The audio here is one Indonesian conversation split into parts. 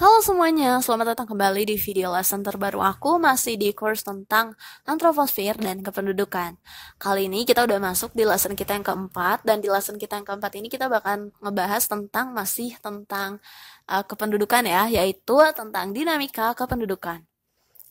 Halo semuanya, selamat datang kembali di video lesson terbaru aku masih di course tentang antroposfer dan kependudukan. Kali ini kita udah masuk di lesson kita yang keempat dan di lesson kita yang keempat ini kita bakal ngebahas tentang masih tentang uh, kependudukan ya, yaitu tentang dinamika kependudukan.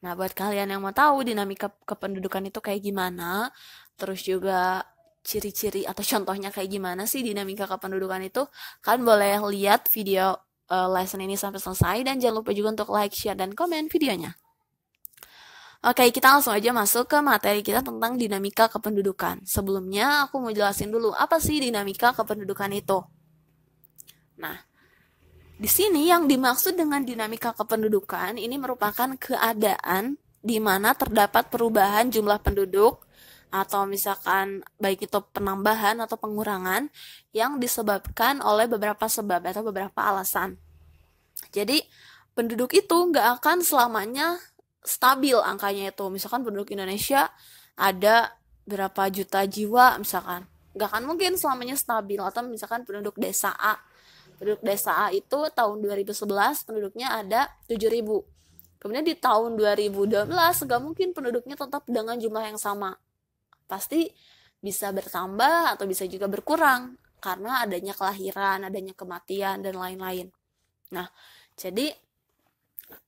Nah, buat kalian yang mau tahu dinamika kependudukan itu kayak gimana, terus juga ciri-ciri atau contohnya kayak gimana sih dinamika kependudukan itu, kan boleh lihat video uh, lesson ini sampai selesai dan jangan lupa juga untuk like, share, dan komen videonya. Oke, kita langsung aja masuk ke materi kita tentang dinamika kependudukan. Sebelumnya, aku mau jelasin dulu apa sih dinamika kependudukan itu. Nah, di sini yang dimaksud dengan dinamika kependudukan ini merupakan keadaan di mana terdapat perubahan jumlah penduduk atau misalkan baik itu penambahan atau pengurangan yang disebabkan oleh beberapa sebab atau beberapa alasan. Jadi penduduk itu nggak akan selamanya stabil angkanya itu. Misalkan penduduk Indonesia ada berapa juta jiwa misalkan nggak akan mungkin selamanya stabil atau misalkan penduduk desa A penduduk desa A itu tahun 2011 penduduknya ada 7000 kemudian di tahun 2012 nggak mungkin penduduknya tetap dengan jumlah yang sama pasti bisa bertambah atau bisa juga berkurang karena adanya kelahiran, adanya kematian dan lain-lain. Nah, jadi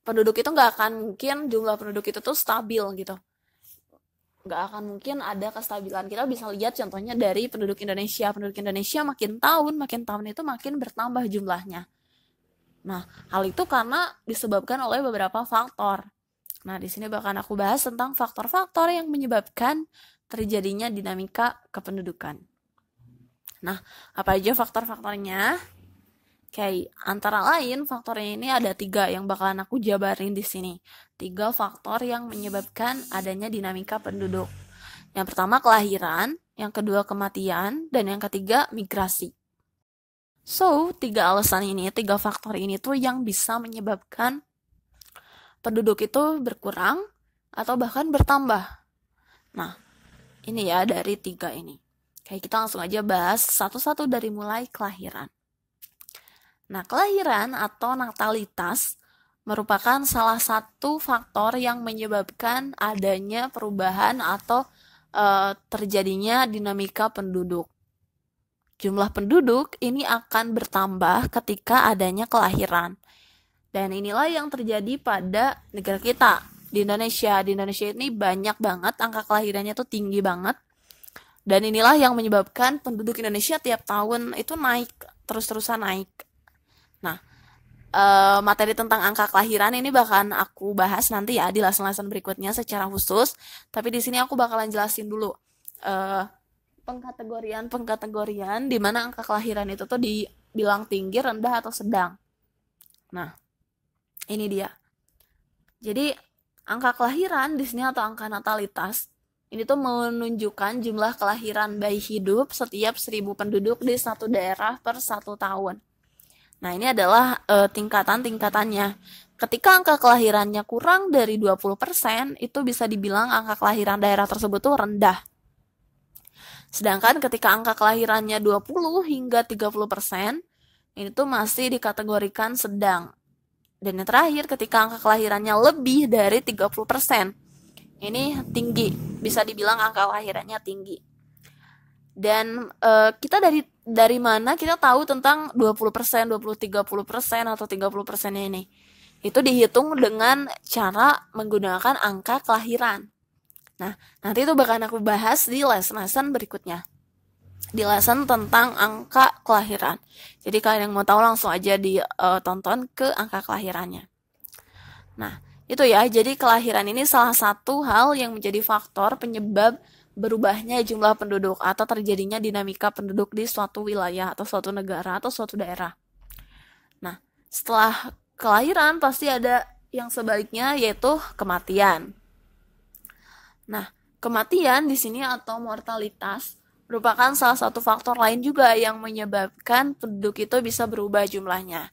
penduduk itu nggak akan mungkin jumlah penduduk itu tuh stabil gitu. Nggak akan mungkin ada kestabilan. Kita bisa lihat contohnya dari penduduk Indonesia. Penduduk Indonesia makin tahun, makin tahun itu makin bertambah jumlahnya. Nah, hal itu karena disebabkan oleh beberapa faktor. Nah, di sini bahkan aku bahas tentang faktor-faktor yang menyebabkan terjadinya dinamika kependudukan. Nah, apa aja faktor-faktornya? Oke, antara lain faktornya ini ada tiga yang bakalan aku jabarin di sini. Tiga faktor yang menyebabkan adanya dinamika penduduk. Yang pertama kelahiran, yang kedua kematian, dan yang ketiga migrasi. So, tiga alasan ini, tiga faktor ini tuh yang bisa menyebabkan penduduk itu berkurang atau bahkan bertambah. Nah, ini ya dari tiga ini. Kayak kita langsung aja bahas satu-satu dari mulai kelahiran. Nah, kelahiran atau natalitas merupakan salah satu faktor yang menyebabkan adanya perubahan atau e, terjadinya dinamika penduduk. Jumlah penduduk ini akan bertambah ketika adanya kelahiran. Dan inilah yang terjadi pada negara kita di Indonesia. Di Indonesia ini banyak banget angka kelahirannya tuh tinggi banget. Dan inilah yang menyebabkan penduduk Indonesia tiap tahun itu naik terus-terusan naik. Nah, uh, materi tentang angka kelahiran ini bahkan aku bahas nanti ya di lesson-lesson berikutnya secara khusus. Tapi di sini aku bakalan jelasin dulu uh, pengkategorian pengkategorian di mana angka kelahiran itu tuh dibilang tinggi, rendah atau sedang. Nah, ini dia. Jadi angka kelahiran di sini atau angka natalitas ini tuh menunjukkan jumlah kelahiran bayi hidup setiap seribu penduduk di satu daerah per satu tahun. Nah, ini adalah e, tingkatan-tingkatannya. Ketika angka kelahirannya kurang dari 20%, itu bisa dibilang angka kelahiran daerah tersebut tuh rendah. Sedangkan ketika angka kelahirannya 20 hingga 30%, ini tuh masih dikategorikan sedang. Dan yang terakhir ketika angka kelahirannya lebih dari 30%. Ini tinggi, bisa dibilang angka kelahirannya tinggi. Dan e, kita dari dari mana kita tahu tentang 20%, 20, 30% atau 30%-nya ini? Itu dihitung dengan cara menggunakan angka kelahiran. Nah, nanti itu bakal aku bahas di lesson lesson berikutnya lesson tentang angka kelahiran. Jadi kalian yang mau tahu langsung aja ditonton eh, ke angka kelahirannya. Nah, itu ya. Jadi kelahiran ini salah satu hal yang menjadi faktor penyebab berubahnya jumlah penduduk atau terjadinya dinamika penduduk di suatu wilayah atau suatu negara atau suatu daerah. Nah, setelah kelahiran pasti ada yang sebaliknya yaitu kematian. Nah, kematian di sini atau mortalitas merupakan salah satu faktor lain juga yang menyebabkan penduduk itu bisa berubah jumlahnya.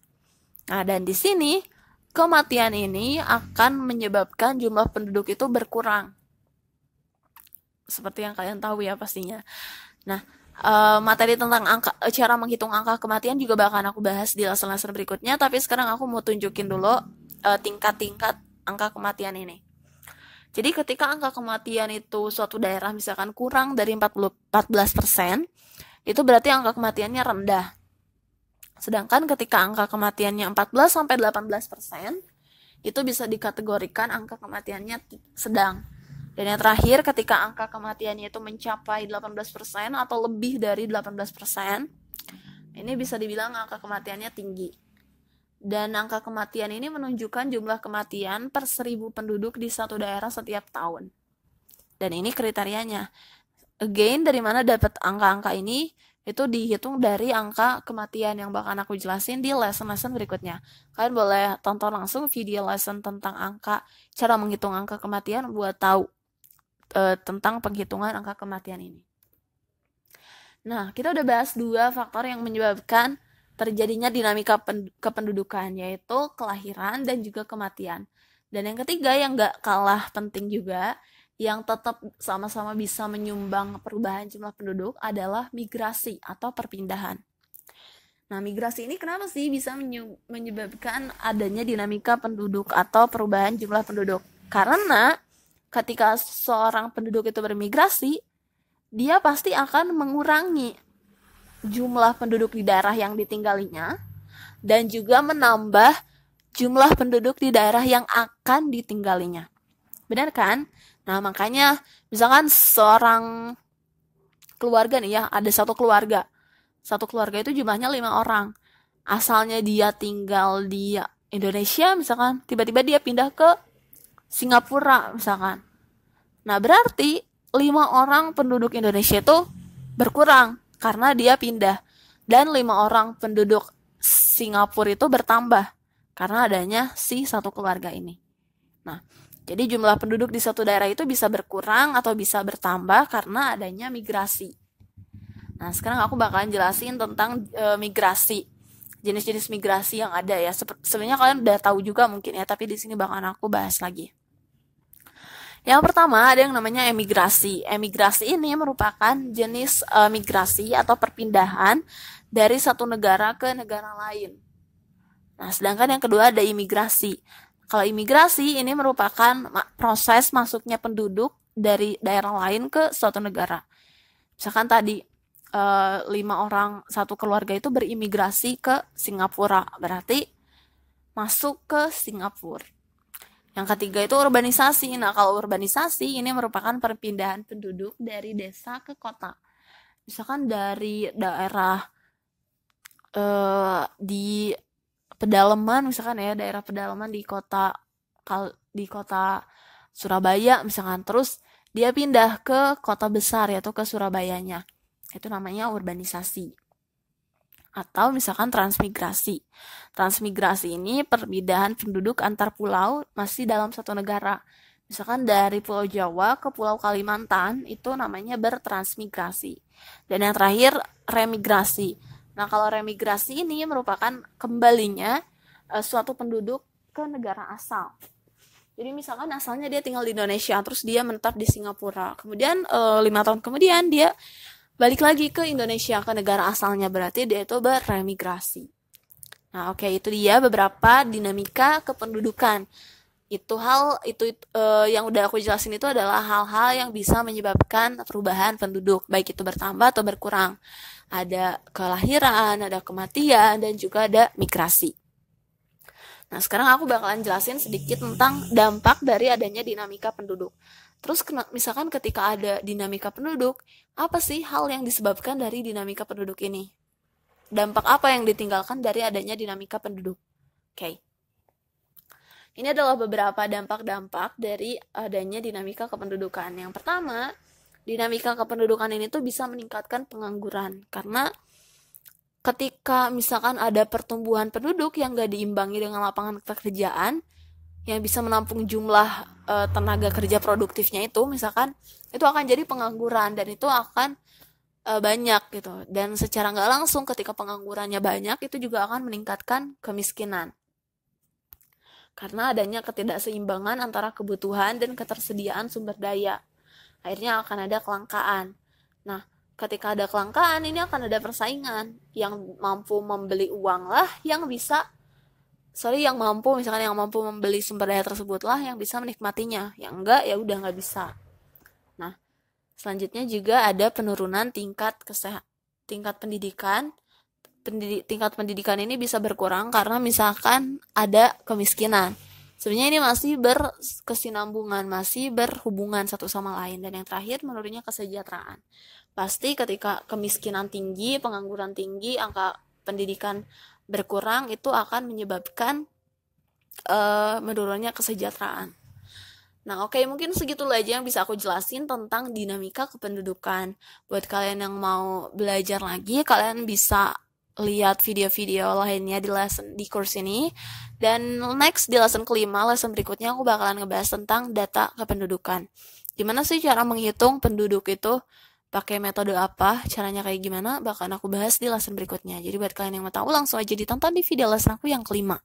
Nah, dan di sini kematian ini akan menyebabkan jumlah penduduk itu berkurang. Seperti yang kalian tahu ya pastinya. Nah, eh, materi tentang angka, eh, cara menghitung angka kematian juga bakal aku bahas di lesson-lesson berikutnya. Tapi sekarang aku mau tunjukin dulu eh, tingkat -tingkat angka kematian ini. Jadi ketika angka kematian itu suatu daerah misalkan kurang dari 14%, itu berarti angka kematiannya rendah. Sedangkan ketika angka kematiannya 14 sampai 18%, itu bisa dikategorikan angka kematiannya sedang. Dan yang terakhir ketika angka kematiannya itu mencapai 18% atau lebih dari 18%, ini bisa dibilang angka kematiannya tinggi. Dan angka kematian ini menunjukkan jumlah kematian per seribu penduduk di satu daerah setiap tahun. Dan ini kriterianya. Again, dari mana dapat angka-angka ini? Itu dihitung dari angka kematian yang bakal aku jelasin di lesson-lesson berikutnya. Kalian boleh tonton langsung video lesson tentang angka, cara menghitung angka kematian buat tahu e, tentang penghitungan angka kematian ini. Nah, kita udah bahas dua faktor yang menyebabkan terjadinya dinamika kependudukan yaitu kelahiran dan juga kematian. Dan yang ketiga yang gak kalah penting juga yang tetap sama-sama bisa menyumbang perubahan jumlah penduduk adalah migrasi atau perpindahan. Nah, migrasi ini kenapa sih bisa menyebabkan adanya dinamika penduduk atau perubahan jumlah penduduk? Karena ketika seorang penduduk itu bermigrasi, dia pasti akan mengurangi jumlah penduduk di daerah yang ditinggalinya dan juga menambah jumlah penduduk di daerah yang akan ditinggalinya. Benar kan? Nah, makanya misalkan seorang keluarga nih ya, ada satu keluarga. Satu keluarga itu jumlahnya lima orang. Asalnya dia tinggal di Indonesia misalkan, tiba-tiba dia pindah ke Singapura misalkan. Nah, berarti lima orang penduduk Indonesia itu berkurang karena dia pindah dan lima orang penduduk Singapura itu bertambah karena adanya si satu keluarga ini. Nah, jadi jumlah penduduk di satu daerah itu bisa berkurang atau bisa bertambah karena adanya migrasi. Nah, sekarang aku bakalan jelasin tentang e, migrasi. Jenis-jenis migrasi yang ada ya. sebenarnya kalian udah tahu juga mungkin ya, tapi di sini bakalan aku bahas lagi. Yang pertama ada yang namanya emigrasi. Emigrasi ini merupakan jenis e, migrasi atau perpindahan dari satu negara ke negara lain. Nah, sedangkan yang kedua ada imigrasi. Kalau imigrasi ini merupakan proses masuknya penduduk dari daerah lain ke suatu negara. Misalkan tadi e, lima orang satu keluarga itu berimigrasi ke Singapura, berarti masuk ke Singapura. Yang ketiga itu urbanisasi. Nah, kalau urbanisasi ini merupakan perpindahan penduduk dari desa ke kota. Misalkan dari daerah eh, di pedalaman, misalkan ya daerah pedalaman di kota kal di kota Surabaya, misalkan terus dia pindah ke kota besar yaitu ke Surabayanya. Itu namanya urbanisasi atau misalkan transmigrasi. Transmigrasi ini perbedaan penduduk antar pulau masih dalam satu negara. Misalkan dari Pulau Jawa ke Pulau Kalimantan itu namanya bertransmigrasi. Dan yang terakhir remigrasi. Nah, kalau remigrasi ini merupakan kembalinya uh, suatu penduduk ke negara asal. Jadi misalkan asalnya dia tinggal di Indonesia, terus dia menetap di Singapura. Kemudian eh, lima tahun kemudian dia balik lagi ke Indonesia ke negara asalnya berarti dia itu beremigrasi nah oke okay, itu dia beberapa dinamika kependudukan itu hal itu, itu uh, eh, yang udah aku jelasin itu adalah hal-hal yang bisa menyebabkan perubahan penduduk baik itu bertambah atau berkurang ada kelahiran ada kematian dan juga ada migrasi nah sekarang aku bakalan jelasin sedikit tentang dampak dari adanya dinamika penduduk Terus misalkan ketika ada dinamika penduduk, apa sih hal yang disebabkan dari dinamika penduduk ini? Dampak apa yang ditinggalkan dari adanya dinamika penduduk? Oke. Okay. Ini adalah beberapa dampak-dampak dari adanya dinamika kependudukan. Yang pertama, dinamika kependudukan ini tuh bisa meningkatkan pengangguran karena ketika misalkan ada pertumbuhan penduduk yang gak diimbangi dengan lapangan pekerjaan, yang bisa menampung jumlah e, tenaga kerja produktifnya itu misalkan itu akan jadi pengangguran dan itu akan e, banyak gitu dan secara nggak langsung ketika penganggurannya banyak itu juga akan meningkatkan kemiskinan karena adanya ketidakseimbangan antara kebutuhan dan ketersediaan sumber daya akhirnya akan ada kelangkaan nah ketika ada kelangkaan ini akan ada persaingan yang mampu membeli uang lah yang bisa sorry yang mampu misalkan yang mampu membeli sumber daya lah yang bisa menikmatinya yang enggak ya udah nggak bisa nah selanjutnya juga ada penurunan tingkat kesehat tingkat pendidikan pendidi tingkat pendidikan ini bisa berkurang karena misalkan ada kemiskinan sebenarnya ini masih berkesinambungan masih berhubungan satu sama lain dan yang terakhir menurutnya kesejahteraan pasti ketika kemiskinan tinggi pengangguran tinggi angka pendidikan berkurang itu akan menyebabkan uh, menurunnya kesejahteraan. Nah, oke, okay, mungkin segitu aja yang bisa aku jelasin tentang dinamika kependudukan. Buat kalian yang mau belajar lagi, kalian bisa lihat video-video lainnya di lesson di course ini. Dan next di lesson kelima, lesson berikutnya aku bakalan ngebahas tentang data kependudukan. Gimana sih cara menghitung penduduk itu? pakai metode apa, caranya kayak gimana, bahkan aku bahas di lesson berikutnya. Jadi buat kalian yang mau tahu langsung aja ditonton di video lesson aku yang kelima.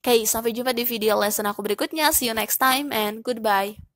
Oke, okay, sampai jumpa di video lesson aku berikutnya. See you next time and goodbye.